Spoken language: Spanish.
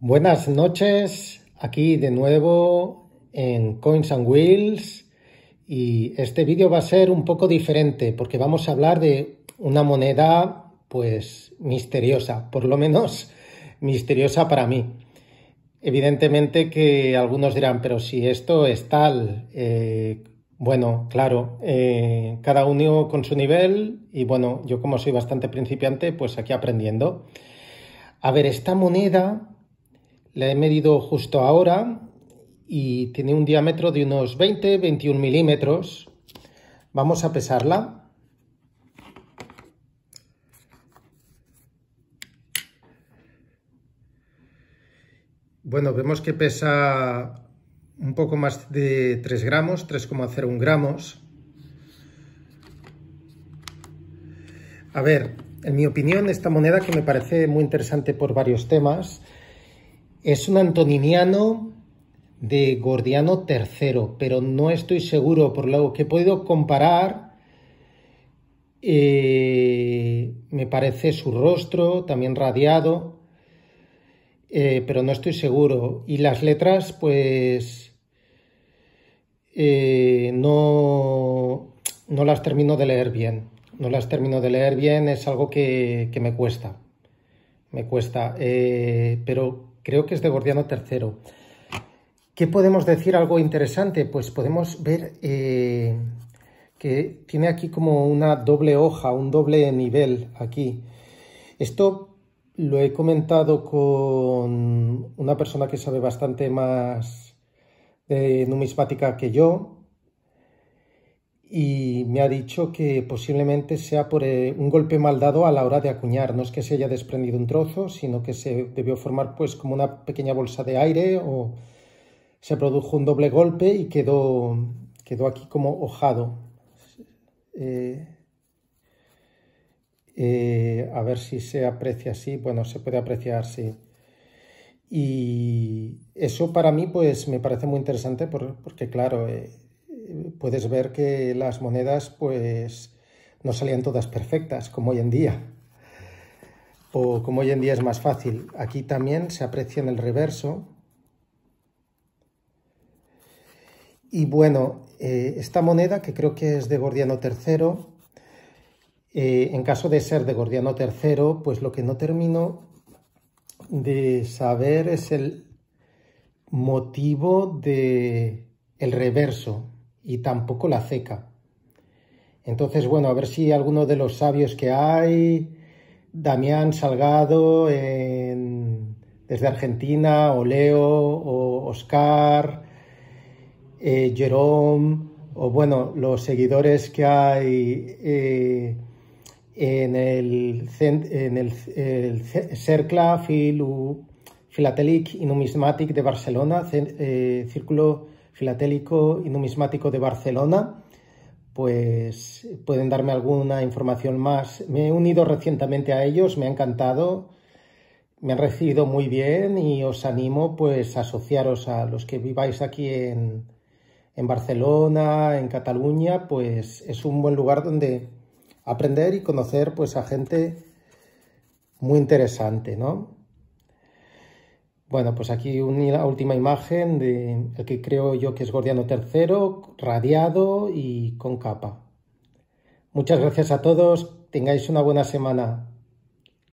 Buenas noches, aquí de nuevo en Coins and Wheels y este vídeo va a ser un poco diferente porque vamos a hablar de una moneda pues misteriosa, por lo menos misteriosa para mí. Evidentemente que algunos dirán, pero si esto es tal, eh, bueno, claro, eh, cada uno con su nivel y bueno, yo como soy bastante principiante pues aquí aprendiendo. A ver, esta moneda la he medido justo ahora y tiene un diámetro de unos 20-21 milímetros. Vamos a pesarla. Bueno, vemos que pesa un poco más de 3 gramos, 3,01 gramos. A ver, en mi opinión, esta moneda que me parece muy interesante por varios temas, es un antoniniano de Gordiano III, pero no estoy seguro por lo que he podido comparar. Eh, me parece su rostro también radiado, eh, pero no estoy seguro. Y las letras, pues eh, no, no las termino de leer bien. No las termino de leer bien, es algo que, que me cuesta. Me cuesta, pero creo que es de Gordiano III. ¿Qué podemos decir algo interesante? Pues podemos ver eh, que tiene aquí como una doble hoja, un doble nivel aquí. Esto lo he comentado con una persona que sabe bastante más de numismática que yo, y me ha dicho que posiblemente sea por eh, un golpe mal dado a la hora de acuñar. No es que se haya desprendido un trozo, sino que se debió formar pues como una pequeña bolsa de aire o se produjo un doble golpe y quedó, quedó aquí como hojado. Eh, eh, a ver si se aprecia así. Bueno, se puede apreciar, sí. Y eso para mí pues me parece muy interesante porque, claro puedes ver que las monedas pues no salían todas perfectas como hoy en día o como hoy en día es más fácil. Aquí también se aprecia en el reverso. Y bueno, eh, esta moneda, que creo que es de Gordiano III, eh, en caso de ser de Gordiano III, pues lo que no termino de saber es el motivo de el reverso y tampoco la ceca. Entonces, bueno, a ver si alguno de los sabios que hay, Damián Salgado desde Argentina, o Leo, o Oscar, eh, Jerome, o bueno, los seguidores que hay eh, en el, en el, Cercla Filatelic y Numismatic de Barcelona, eh, Círculo filatélico y numismático de Barcelona, pues pueden darme alguna información más. Me he unido recientemente a ellos, me ha encantado, me han recibido muy bien y os animo pues a asociaros a los que viváis aquí en, en Barcelona, en Cataluña, pues es un buen lugar donde aprender y conocer pues a gente muy interesante, ¿no? Bueno, pues aquí una última imagen de el que creo yo que es Gordiano III, radiado y con capa. Muchas gracias a todos, tengáis una buena semana.